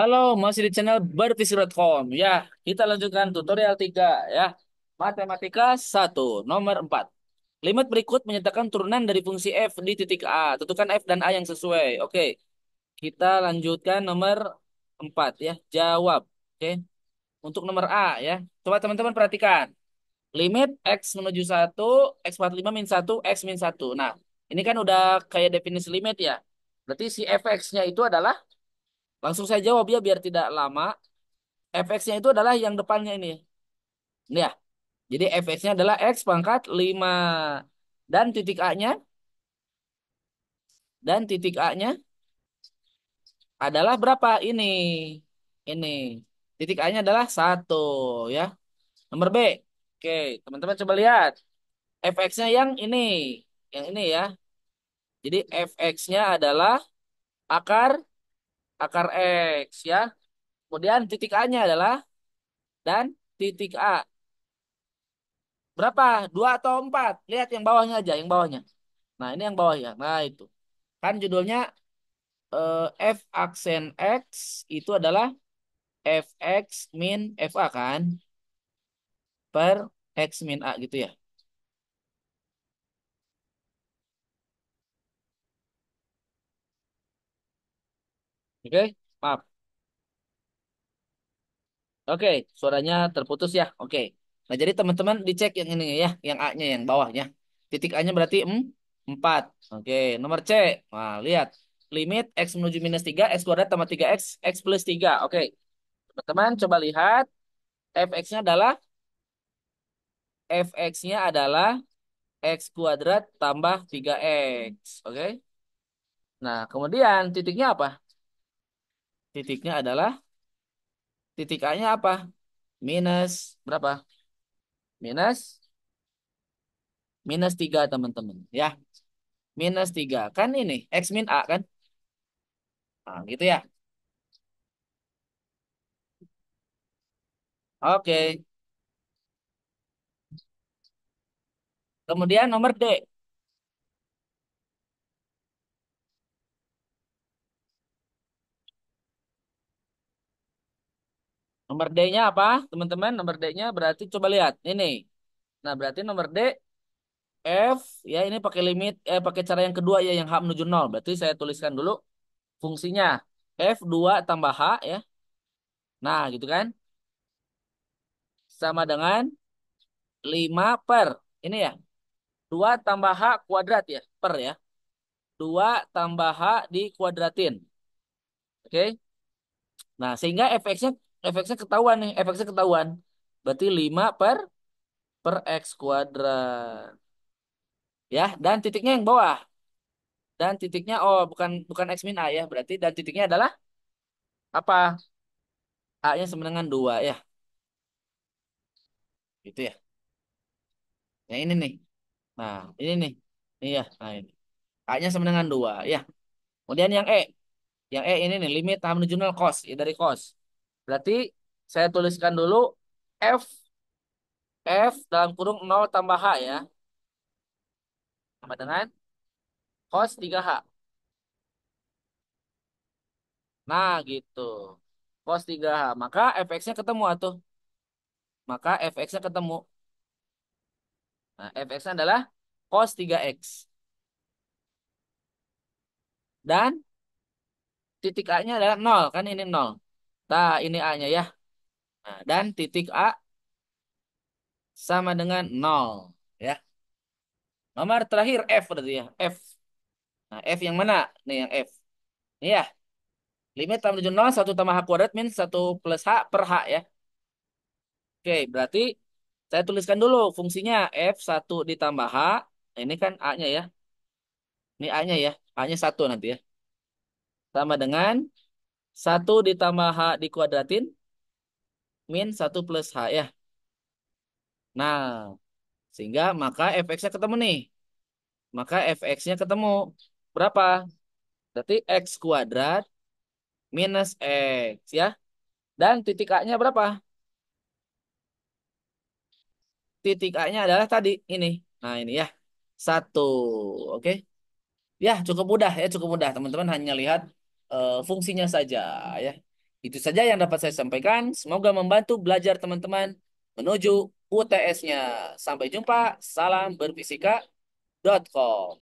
Halo, masih di channel bervisi.com. Ya, kita lanjutkan tutorial 3 ya. Matematika 1, nomor 4. Limit berikut menyatakan turunan dari fungsi f di titik A. Tentukan f dan a yang sesuai. Oke. Kita lanjutkan nomor 4 ya. Jawab. Oke. Untuk nomor A ya. Coba teman-teman perhatikan. Limit x menuju 1, x 45 min 1, x min 1. Nah, ini kan udah kayak definisi limit ya. Berarti si fx-nya itu adalah Langsung saya jawab ya biar tidak lama. Fx-nya itu adalah yang depannya ini. Ini ya. Jadi fx-nya adalah x pangkat 5. Dan titik A-nya. Dan titik A-nya adalah berapa? Ini. Ini. Titik A-nya adalah 1 ya. Nomor B. Oke, teman-teman coba lihat. fx-nya yang ini. Yang ini ya. Jadi fx-nya adalah akar akar X ya. Kemudian titik A-nya adalah dan titik A. Berapa? Dua atau empat? Lihat yang bawahnya aja, yang bawahnya. Nah, ini yang bawah ya, Nah, itu. Kan judulnya eh, F aksen X itu adalah fx min fa kan? Per x min a gitu ya. Oke, maaf. Oke, suaranya terputus ya. Oke. Nah, jadi teman-teman dicek yang ini ya, yang A-nya, yang bawahnya. Titik A-nya berarti mm, 4. Oke, nomor C. Nah, lihat. Limit X menuju minus 3, X kuadrat tambah 3X, X plus 3. Oke, teman-teman coba lihat. Fx-nya adalah, Fx-nya adalah X kuadrat tambah 3X. Oke. Nah, kemudian titiknya apa? titiknya adalah titik A-nya apa? Minus berapa? Minus minus tiga teman-teman ya. Minus tiga kan ini X min A kan? Nah, gitu ya. Oke. Kemudian nomor D. Nomor D-nya apa, teman-teman? Nomor D-nya berarti coba lihat ini. Nah, berarti nomor D F ya ini pakai limit eh pakai cara yang kedua ya yang H menuju 0. Berarti saya tuliskan dulu fungsinya F2 tambah H ya. Nah, gitu kan? Sama dengan 5 per ini ya. 2 tambah H kuadrat ya, per ya. 2 tambah H dikuadratin. Oke. Okay? Nah, sehingga fx-nya efeknya ketahuan nih efeknya ketahuan berarti 5 per per x kuadrat ya dan titiknya yang bawah dan titiknya oh bukan bukan x min a ya berarti dan titiknya adalah apa a nya sama dengan dua ya gitu ya yang ini nih nah ini nih Iya, nah ini a nya sama dengan dua ya kemudian yang e yang e ini nih limit tahap menuju nol cos ya dari cos Berarti saya tuliskan dulu F F dalam kurung 0 tambah H ya. Sama dengan cos 3H. Nah gitu. Cos 3H. Maka fx-nya ketemu atuh. Maka fx-nya ketemu. Nah, fx-nya adalah cos 3x. Dan titik A-nya adalah 0. Kan ini 0. Nah, ini A-nya ya. Nah, dan titik A sama dengan 0. Ya. Nomor terakhir F berarti ya. F. Nah, F yang mana? Nih yang F. Ini ya. Limit tambah 7, 0, 1 tambah H kuadrat min 1 plus H per H ya. Oke, berarti saya tuliskan dulu fungsinya F1 ditambah H. Nah, ini kan A-nya ya. Ini A-nya ya. A-nya 1 nanti ya. Sama dengan 1 ditambah H dikuadratin min 1 plus H ya. Nah, sehingga maka fx-nya ketemu nih. Maka fx-nya ketemu. Berapa? Berarti x kuadrat minus x ya. Dan titik A-nya berapa? Titik A-nya adalah tadi ini. Nah, ini ya. Satu. Oke. Okay? Ya, cukup mudah ya, cukup mudah. Teman-teman hanya lihat uh, fungsinya saja ya. Itu saja yang dapat saya sampaikan. Semoga membantu belajar teman-teman menuju UTS-nya. Sampai jumpa. Salam berfisika.com.